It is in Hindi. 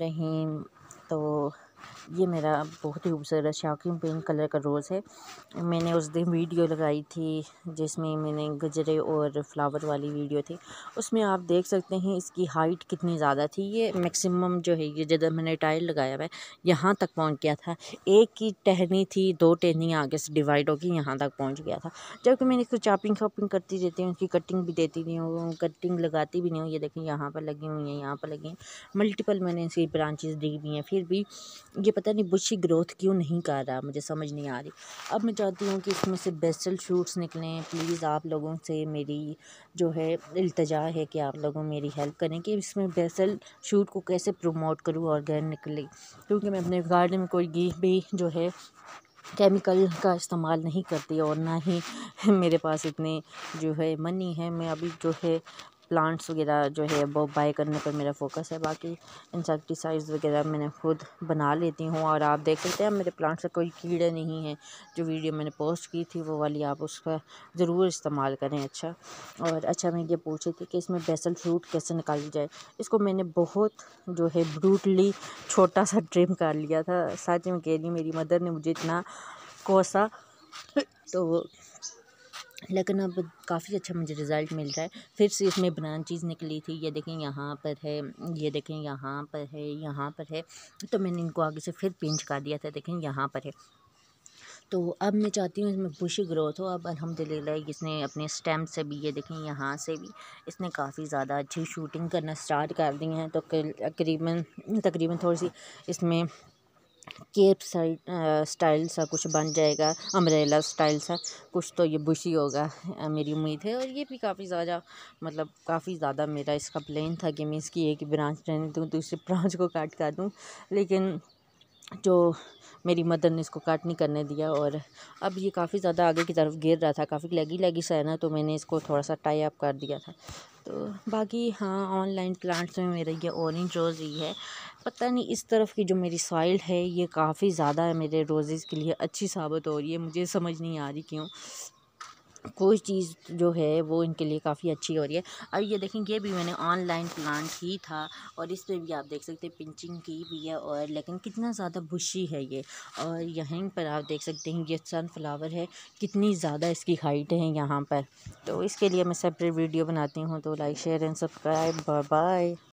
रहीम तो ये मेरा बहुत ही खूबसूरत शौकीन पिंक कलर का रोज़ है मैंने उस दिन वीडियो लगाई थी जिसमें मैंने गजरे और फ्लावर वाली वीडियो थी उसमें आप देख सकते हैं इसकी हाइट कितनी ज़्यादा थी ये मैक्सिमम जो है ये जिधर मैंने टाइल लगाया हुआ है यहाँ तक पहुँच गया था एक की टहनी थी दो टहनी आगे से डिवाइड होकर यहाँ तक पहुँच गया था जबकि मैंने इसको चॉपिंग शॉपिंग करती रहती हूँ उसकी कटिंग भी देती नहीं हूँ कटिंग लगाती भी नहीं हूँ ये देखें यहाँ पर लगी हुई हैं यहाँ पर लगी हैं मल्टीपल मैंने इसकी ब्रांचेज दी हुई हैं फिर भी ये पता नहीं बुशी ग्रोथ क्यों नहीं कर रहा मुझे समझ नहीं आ रही अब मैं चाहती हूँ कि इसमें से बेस्टल शूट्स निकलें प्लीज़ आप लोगों से मेरी जो है अल्तजा है कि आप लोगों मेरी हेल्प करें कि इसमें बेस्टल शूट को कैसे प्रमोट करूँ और निकले क्योंकि मैं अपने गार्डन में कोई भी जो है केमिकल का इस्तेमाल नहीं करती और ना ही मेरे पास इतने जो है मनी है मैं अभी जो है प्लांट्स वगैरह जो है वो बाय करने पर मेरा फोकस है बाकी इंसेक्टिसाइड्स वगैरह मैंने खुद बना लेती हूँ और आप देख सकते हैं मेरे प्लांट्स से कोई कीड़े नहीं हैं जो वीडियो मैंने पोस्ट की थी वो वाली आप उसका ज़रूर इस्तेमाल करें अच्छा और अच्छा मैं ये पूछ रही थी कि इसमें बेसल फ्रूट कैसे निकाली जाए इसको मैंने बहुत जो है ब्रूटली छोटा सा ड्रिम कर लिया था ही मैं कह रही मेरी मदर ने मुझे इतना कोसा तो लेकिन अब काफ़ी अच्छा मुझे रिज़ल्ट मिल रहा है फिर से इसमें बनान चीज़ निकली थी ये देखें यहाँ पर है ये देखें यहाँ पर है यहाँ पर है तो मैंने इनको आगे से फिर पिंच कर दिया था देखें यहाँ पर है तो अब मैं चाहती हूँ इसमें बुश ग्रोथ हो अब अल्हम्दुलिल्लाह इसने अपने स्टैम से भी ये देखें यहाँ से भी इसने काफ़ी ज़्यादा अच्छी शूटिंग करना स्टार्ट कर दी है तो करीबन तकरीबन थोड़ी सी इसमें केप साइड स्टाइल सा कुछ बन जाएगा अम्ब्रेला स्टाइल सा कुछ तो ये बुशी होगा मेरी उम्मीद है और ये भी काफ़ी ज़्यादा मतलब काफ़ी ज़्यादा मेरा इसका प्लान था कि मैं इसकी एक ब्रांच रहने दूँ दूसरी ब्रांच को काट कर दूँ लेकिन जो मेरी मदर ने इसको काट नहीं करने दिया और अब ये काफ़ी ज़्यादा आगे की तरफ गिर रहा था काफ़ी लगी लगी सा है ना तो मैंने इसको थोड़ा सा टाई अप कर दिया था तो बाकी हाँ ऑनलाइन प्लांट्स में मेरा ये ऑरेंज रोज़ ही है पता नहीं इस तरफ की जो मेरी सॉइल है ये काफ़ी ज़्यादा मेरे रोजेज़ के लिए अच्छी साबित हो रही है मुझे समझ नहीं आ रही क्यों कोई चीज़ जो है वो इनके लिए काफ़ी अच्छी हो रही है अब ये देखें ये भी मैंने ऑनलाइन प्लांट ही था और इस पर भी आप देख सकते हैं पिंचिंग की भी है और लेकिन कितना ज़्यादा भुशी है ये और यहीं पर आप देख सकते हैं ये सनफ्लावर है कितनी ज़्यादा इसकी हाइट है यहाँ पर तो इसके लिए मैं सेपरेट वीडियो बनाती हूँ तो like share and subscribe bye